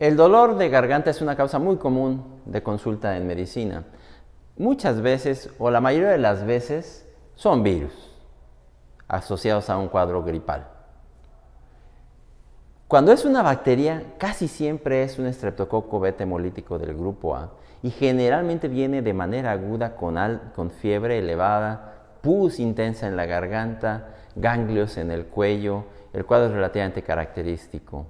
El dolor de garganta es una causa muy común de consulta en medicina. Muchas veces, o la mayoría de las veces, son virus asociados a un cuadro gripal. Cuando es una bacteria, casi siempre es un estreptococo beta hemolítico del grupo A y generalmente viene de manera aguda con, con, fiebre elevada, pus intensa en la garganta, ganglios en el cuello. El cuadro es relativamente característico.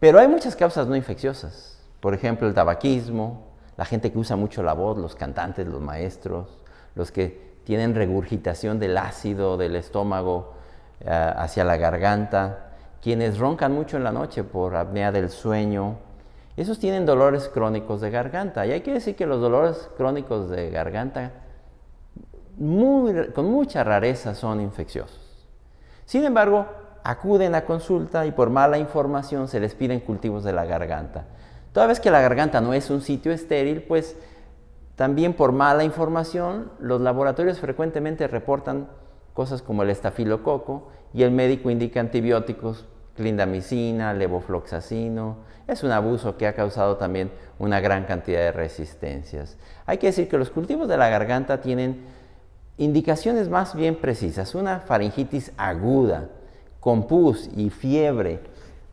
Pero hay muchas causas no infecciosas. Por ejemplo, el tabaquismo, la gente que usa mucho la voz, los cantantes, los maestros, los que tienen regurgitación del ácido del estómago eh, hacia la garganta, quienes roncan mucho en la noche por apnea del sueño. Esos tienen dolores crónicos de garganta. Y hay que decir que los dolores crónicos de garganta con mucha rareza son infecciosos. Sin embargo, acuden a consulta y por mala información se les piden cultivos de la garganta. Toda vez que la garganta no es un sitio estéril, pues también por mala información los laboratorios frecuentemente reportan cosas como el estafilococo y el médico indica antibióticos, clindamicina, levofloxacino. Es un abuso que ha causado también una gran cantidad de resistencias. Hay que decir que los cultivos de la garganta tienen indicaciones más bien precisas. Una faringitis aguda, con pus y fiebre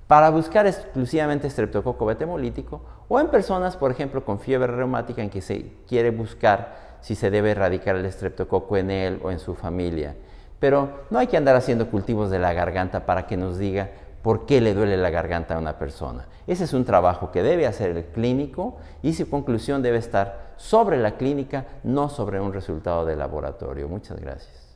para buscar exclusivamente estreptococo beta o en personas, por ejemplo, con fiebre reumática en que se quiere buscar si se debe erradicar el estreptococo en él o en su familia. Pero no hay que andar haciendo cultivos de la garganta para que nos diga por qué le duele la garganta a una persona. Ese es un trabajo que debe hacer el clínico y su conclusión debe estar sobre la clínica, no sobre un resultado de laboratorio. Muchas gracias.